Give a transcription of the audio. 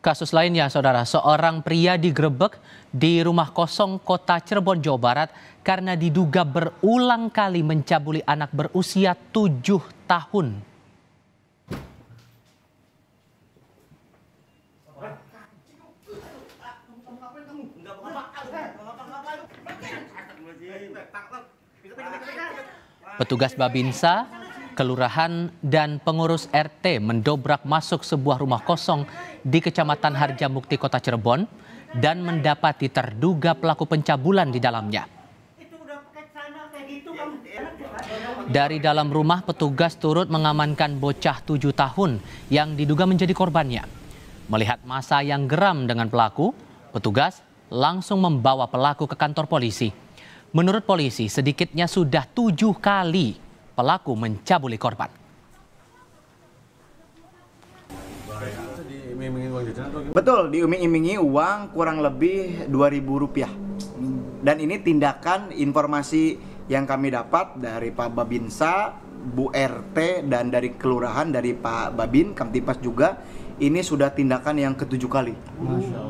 Kasus lainnya, saudara, seorang pria digrebek di rumah kosong kota Cirebon, Jawa Barat karena diduga berulang kali mencabuli anak berusia tujuh tahun. Petugas Babinsa kelurahan dan pengurus RT mendobrak masuk sebuah rumah kosong di Kecamatan Harjamukti Kota Cirebon dan mendapati terduga pelaku pencabulan di dalamnya. Dari dalam rumah petugas turut mengamankan bocah tujuh tahun yang diduga menjadi korbannya. Melihat masa yang geram dengan pelaku, petugas langsung membawa pelaku ke kantor polisi. Menurut polisi, sedikitnya sudah tujuh kali pelaku mencabuli korban. Betul, diiming-imingi uang kurang lebih Rp2.000. Dan ini tindakan informasi yang kami dapat dari Pak Babinsa, Bu RT, dan dari kelurahan dari Pak Babin, Kamtipas juga, ini sudah tindakan yang ketujuh kali. Masya Allah